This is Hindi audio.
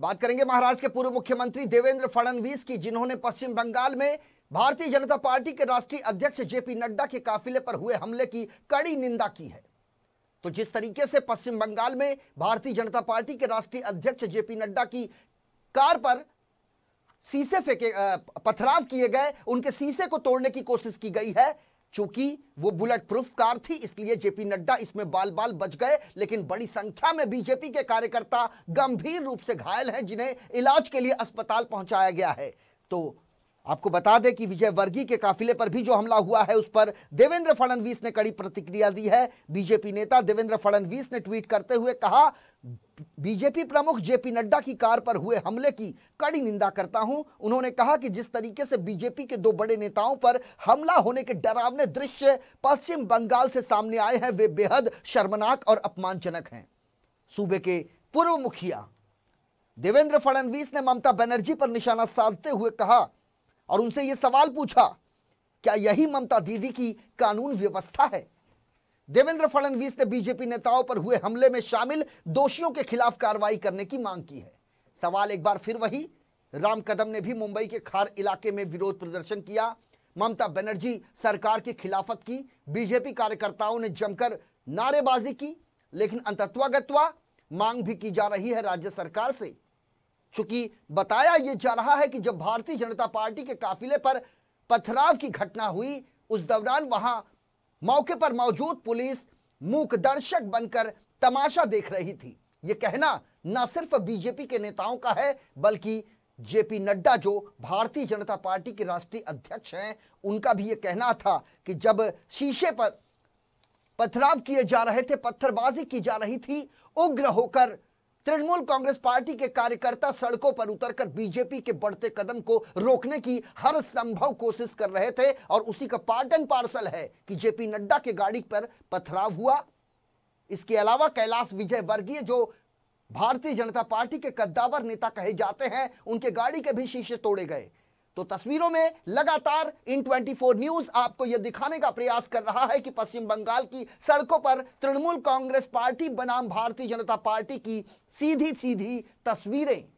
बात करेंगे महाराष्ट्र के पूर्व मुख्यमंत्री देवेंद्र फडणवीस की जिन्होंने पश्चिम बंगाल में भारतीय जनता पार्टी के राष्ट्रीय अध्यक्ष जेपी नड्डा के काफिले पर हुए हमले की कड़ी निंदा की है तो जिस तरीके से पश्चिम बंगाल में भारतीय जनता पार्टी के राष्ट्रीय अध्यक्ष जेपी नड्डा की कार पर शीशे फेंके पथराव किए गए उनके शीशे को तोड़ने की कोशिश की गई है चूंकि वो बुलेट प्रूफ कार थी इसलिए जेपी नड्डा इसमें बाल बाल बच गए लेकिन बड़ी संख्या में बीजेपी के कार्यकर्ता गंभीर रूप से घायल हैं जिन्हें इलाज के लिए अस्पताल पहुंचाया गया है तो आपको बता दें कि विजय वर्गीय के काफिले पर भी जो हमला हुआ है उस पर देवेंद्र फडणवीस ने कड़ी प्रतिक्रिया दी है बीजेपी नेता देवेंद्र फडणवीस ने ट्वीट करते हुए कहा बीजेपी प्रमुख जेपी नड्डा की कार पर हुए हमले की कड़ी निंदा करता हूं उन्होंने कहा कि जिस तरीके से बीजेपी के दो बड़े नेताओं पर हमला होने के डरावने दृश्य पश्चिम बंगाल से सामने आए हैं वे बेहद शर्मनाक और अपमानजनक हैं सूबे के पूर्व मुखिया देवेंद्र फडणवीस ने ममता बनर्जी पर निशाना साधते हुए कहा और उनसे यह सवाल पूछा क्या यही ममता दीदी की कानून व्यवस्था है देवेंद्र फडणवीस ने बीजेपी नेताओं पर हुए हमले में शामिल दोषियों के खिलाफ कार्रवाई करने की मांग की है सवाल एक बार फिर वही राम कदम ने भी मुंबई के खार इलाके में विरोध प्रदर्शन किया ममता बनर्जी सरकार की खिलाफत की बीजेपी कार्यकर्ताओं ने जमकर नारेबाजी की लेकिन अंतत्वागतवा मांग भी की जा रही है राज्य सरकार से चूंकि बताया यह जा रहा है कि जब भारतीय जनता पार्टी के काफिले पर पथराव की घटना हुई उस दौरान वहां मौके पर मौजूद पुलिस मूक दर्शक बनकर तमाशा देख रही थी ये कहना न सिर्फ बीजेपी के नेताओं का है बल्कि जेपी नड्डा जो भारतीय जनता पार्टी के राष्ट्रीय अध्यक्ष हैं उनका भी यह कहना था कि जब शीशे पर पथराव किए जा रहे थे पत्थरबाजी की जा रही थी उग्र होकर तृणमूल कांग्रेस पार्टी के कार्यकर्ता सड़कों पर उतरकर बीजेपी के बढ़ते कदम को रोकने की हर संभव कोशिश कर रहे थे और उसी का पार्ट एंड पार्सल है कि जेपी नड्डा के गाड़ी पर पथराव हुआ इसके अलावा कैलाश विजय वर्गीय जो भारतीय जनता पार्टी के कद्दावर नेता कहे जाते हैं उनके गाड़ी के भी शीशे तोड़े गए तो तस्वीरों में लगातार इन 24 न्यूज आपको यह दिखाने का प्रयास कर रहा है कि पश्चिम बंगाल की सड़कों पर तृणमूल कांग्रेस पार्टी बनाम भारतीय जनता पार्टी की सीधी सीधी तस्वीरें